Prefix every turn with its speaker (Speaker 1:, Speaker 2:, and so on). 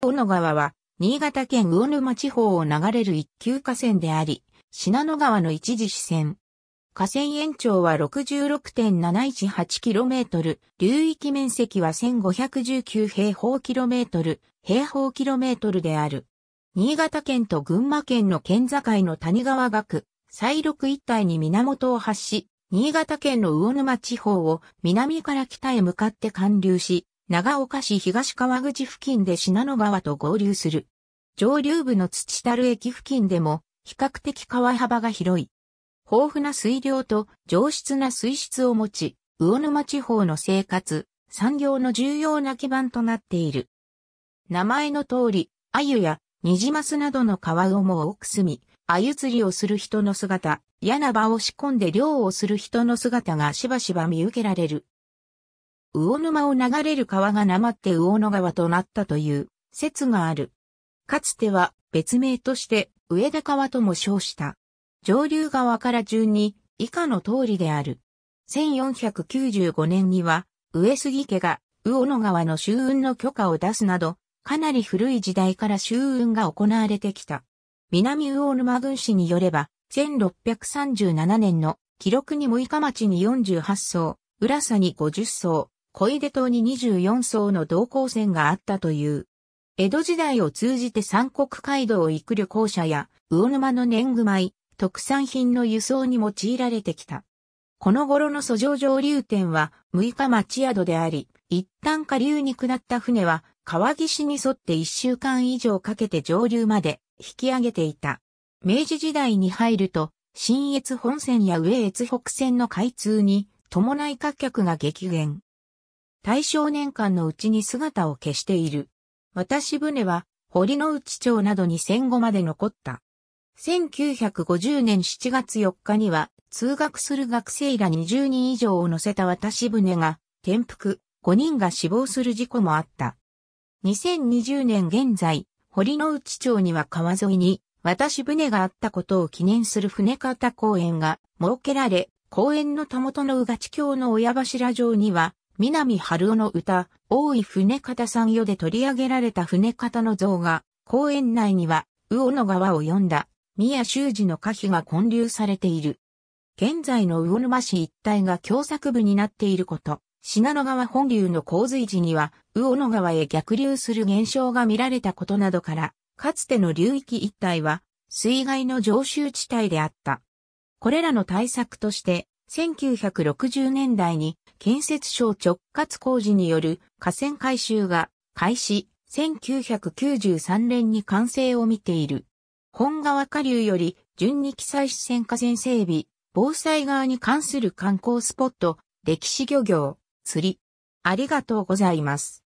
Speaker 1: 小野川は、新潟県魚沼地方を流れる一級河川であり、信濃川の一時支線。河川延長は 66.718km、流域面積は1519平方キロメートル、平方キロメートルである。新潟県と群馬県の県境の谷川学、西六一帯に源を発し、新潟県の魚沼地方を南から北へ向かって貫流し、長岡市東川口付近で信濃川と合流する。上流部の土樽駅付近でも比較的川幅が広い。豊富な水量と上質な水質を持ち、魚沼地方の生活、産業の重要な基盤となっている。名前の通り、鮎やニジマスなどの川をも多く住み、鮎釣りをする人の姿、な場を仕込んで漁をする人の姿がしばしば見受けられる。魚沼を流れる川がなまって魚野川となったという説がある。かつては別名として上田川とも称した。上流川から順に以下の通りである。1495年には上杉家が魚野川の周運の許可を出すなど、かなり古い時代から周運が行われてきた。南魚沼軍市によれば、1637年の記録に6日町に48層、浦佐に50層、小出島に24艘の同行船があったという。江戸時代を通じて三国街道を行く旅行者や、魚沼の年貢米、特産品の輸送に用いられてきた。この頃の蘇上上流店は6日町宿であり、一旦下流に下った船は川岸に沿って1週間以上かけて上流まで引き上げていた。明治時代に入ると、新越本線や上越北線の開通に伴い各客が激減。大正年間のうちに姿を消している。渡し船は、堀之内町などに戦後まで残った。1950年7月4日には、通学する学生ら20人以上を乗せた渡し船が、転覆、5人が死亡する事故もあった。2020年現在、堀之内町には川沿いに、渡し船があったことを記念する船方公園が設けられ、公園のたもとの宇賀地橋の親柱上には、南春夫の歌、大井船方んよで取り上げられた船方の像が、公園内には、魚の川を読んだ、宮修司の歌碑が建立されている。現在の魚沼市一帯が共作部になっていること、信濃川本流の洪水時には、魚の川へ逆流する現象が見られたことなどから、かつての流域一帯は、水害の常習地帯であった。これらの対策として、1960年代に建設省直轄工事による河川改修が開始、1993年に完成を見ている。本川下流より順に記載視線河川整備、防災側に関する観光スポット、歴史漁業、釣り。ありがとうございます。